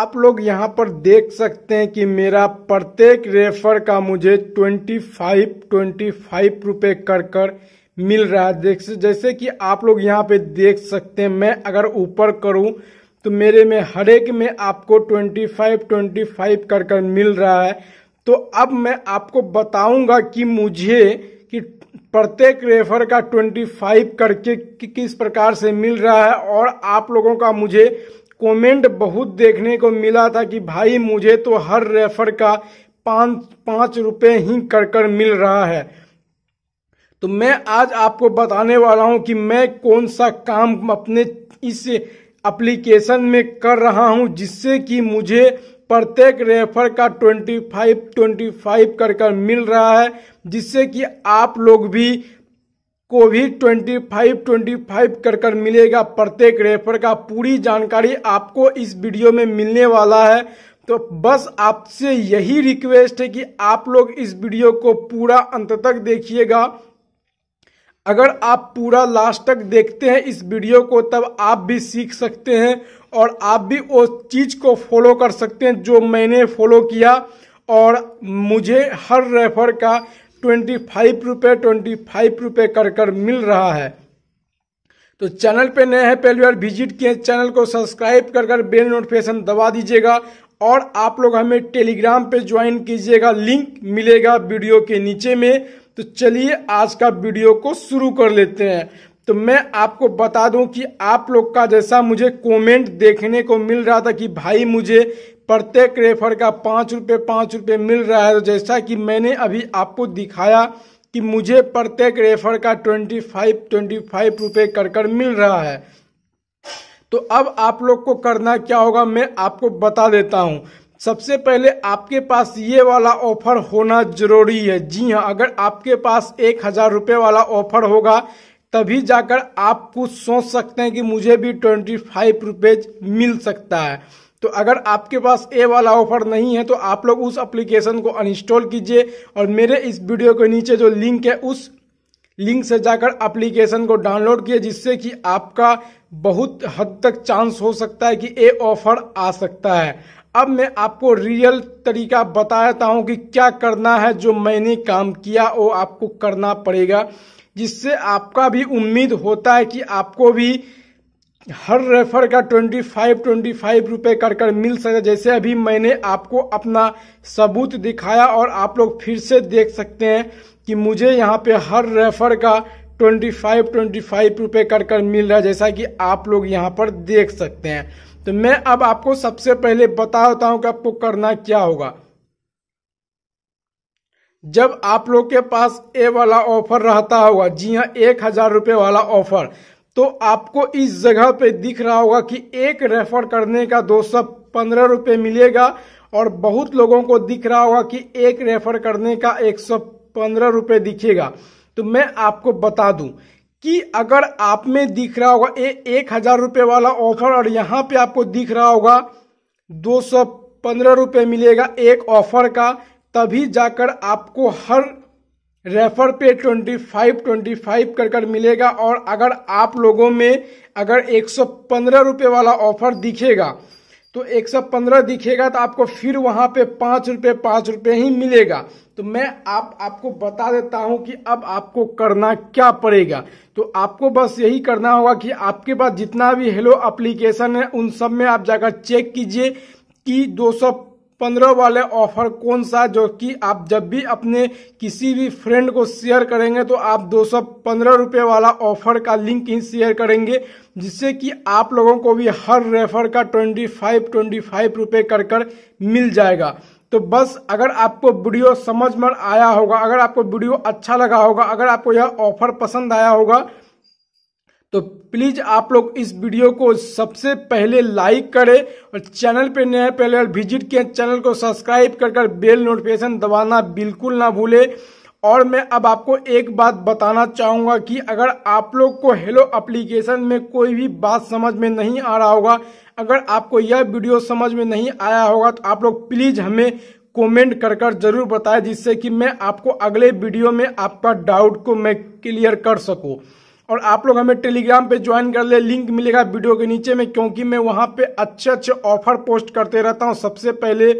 आप लोग यहाँ पर देख सकते हैं कि मेरा प्रत्येक रेफर का मुझे ट्वेंटी फाइव ट्वेंटी फाइव रुपये कर कर मिल रहा है देख जैसे कि आप लोग यहाँ पे देख सकते हैं मैं अगर ऊपर करूँ तो मेरे में हर एक में आपको ट्वेंटी फाइव ट्वेंटी फाइव कर कर मिल रहा है तो अब मैं आपको बताऊंगा कि मुझे कि प्रत्येक रेफर का ट्वेंटी फाइव करके किस प्रकार से मिल रहा है और आप लोगों का मुझे कमेंट बहुत देखने को मिला था कि भाई मुझे तो हर रेफर का पाँच पाँच रुपये ही कर कर मिल रहा है तो मैं आज आपको बताने वाला हूं कि मैं कौन सा काम अपने इस एप्लीकेशन में कर रहा हूं जिससे कि मुझे प्रत्येक रेफर का 25 25 कर कर मिल रहा है जिससे कि आप लोग भी को भी 25 25 कर कर मिलेगा प्रत्येक रेफर का पूरी जानकारी आपको इस वीडियो में मिलने वाला है तो बस आपसे यही रिक्वेस्ट है कि आप लोग इस वीडियो को पूरा अंत तक देखिएगा अगर आप पूरा लास्ट तक देखते हैं इस वीडियो को तब आप भी सीख सकते हैं और आप भी उस चीज़ को फॉलो कर सकते हैं जो मैंने फॉलो किया और मुझे हर रेफर का ट्वेंटी फाइव रुपये ट्वेंटी फाइव रुपये कर कर मिल रहा है तो चैनल पे नए हैं पहली बार विजिट किए चैनल को सब्सक्राइब कर कर बेल नोटिफिकेशन दबा दीजिएगा और आप लोग हमें टेलीग्राम पे ज्वाइन कीजिएगा लिंक मिलेगा वीडियो के नीचे में तो चलिए आज का वीडियो को शुरू कर लेते हैं तो मैं आपको बता दूं कि आप लोग का जैसा मुझे कमेंट देखने को मिल रहा था कि भाई मुझे प्रत्येक रेफर का पाँच रुपये पाँच रुपये मिल रहा है तो जैसा कि मैंने अभी आपको दिखाया कि मुझे प्रत्येक रेफर का ट्वेंटी फाइव ट्वेंटी फाइव रुपये कर कर मिल रहा है तो अब आप लोग को करना क्या होगा मैं आपको बता देता हूँ सबसे पहले आपके पास ये वाला ऑफर होना जरूरी है जी हाँ अगर आपके पास एक हज़ार रुपये वाला ऑफर होगा तभी जाकर आप कुछ सोच सकते हैं कि मुझे भी ट्वेंटी फाइव रुपये मिल सकता है तो अगर आपके पास ए वाला ऑफर नहीं है तो आप लोग उस एप्लीकेशन को अनइंस्टॉल कीजिए और मेरे इस वीडियो के नीचे जो लिंक है उस लिंक से जाकर एप्लीकेशन को डाउनलोड किए जिससे कि आपका बहुत हद तक चांस हो सकता है कि ए ऑफर आ सकता है अब मैं आपको रियल तरीका बताता हूँ कि क्या करना है जो मैंने काम किया वो आपको करना पड़ेगा जिससे आपका भी उम्मीद होता है कि आपको भी हर रेफर का ट्वेंटी फाइव ट्वेंटी फाइव रुपये कर कर मिल सके जैसे अभी मैंने आपको अपना सबूत दिखाया और आप लोग फिर से देख सकते हैं कि मुझे यहाँ पे हर रेफर का ट्वेंटी फाइव ट्वेंटी फाइव रुपये कर कर मिल रहा है जैसा कि आप लोग यहाँ पर देख सकते हैं तो मैं अब आपको सबसे पहले बता देता हूँ कि आपको करना क्या होगा जब आप लोग के पास ए वाला ऑफर रहता होगा जी हाँ एक हजार रुपये वाला ऑफर तो आपको इस जगह पे दिख रहा होगा कि एक रेफर करने का दो सौ पंद्रह रुपये मिलेगा और बहुत लोगों को दिख रहा होगा कि एक रेफर करने का एक सौ पंद्रह रुपये दिखेगा तो मैं आपको बता दूं कि अगर आप में दिख रहा होगा ये एक हज़ार रुपये वाला ऑफर और यहाँ पे आपको दिख रहा होगा दो सौ पंद्रह रुपये मिलेगा एक ऑफर का तभी जाकर आपको हर रेफर पे 25 25 कर कर मिलेगा और अगर आप लोगों में अगर एक सौ वाला ऑफर दिखेगा तो 115 दिखेगा तो आपको फिर वहां पे पाँच रुपये पाँच रुपये ही मिलेगा तो मैं आप आपको बता देता हूं कि अब आपको करना क्या पड़ेगा तो आपको बस यही करना होगा कि आपके पास जितना भी हेलो एप्लीकेशन है उन सब में आप जाकर चेक कीजिए कि दो पंद्रह वाले ऑफर कौन सा जो कि आप जब भी अपने किसी भी फ्रेंड को शेयर करेंगे तो आप दो सौ पंद्रह रुपये वाला ऑफर का लिंक ही शेयर करेंगे जिससे कि आप लोगों को भी हर रेफर का ट्वेंटी फाइव ट्वेंटी फाइव रुपये कर कर मिल जाएगा तो बस अगर आपको वीडियो समझ में आया होगा अगर आपको वीडियो अच्छा लगा होगा अगर आपको यह ऑफर पसंद आया होगा तो प्लीज आप लोग इस वीडियो को सबसे पहले लाइक करें और चैनल पे नए पहले विजिट किए चैनल को सब्सक्राइब कर कर बेल नोटिफिकेशन दबाना बिल्कुल ना भूले और मैं अब आपको एक बात बताना चाहूँगा कि अगर आप लोग को हेलो एप्लीकेशन में कोई भी बात समझ में नहीं आ रहा होगा अगर आपको यह वीडियो समझ में नहीं आया होगा तो आप लोग प्लीज़ हमें कमेंट कर कर जरूर बताएं जिससे कि मैं आपको अगले वीडियो में आपका डाउट को मैं क्लियर कर सकूँ और आप लोग हमें टेलीग्राम पे ज्वाइन कर ले लिंक मिलेगा वीडियो के नीचे में क्योंकि मैं वहाँ पे अच्छे अच्छे ऑफर पोस्ट करते रहता हूँ सबसे पहले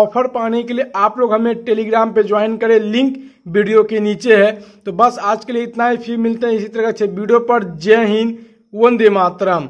ऑफर पाने के लिए आप लोग हमें टेलीग्राम पे ज्वाइन करें लिंक वीडियो के नीचे है तो बस आज के लिए इतना ही फिर मिलते हैं इसी तरह अच्छे वीडियो पर जय हिंद वंदे मातरम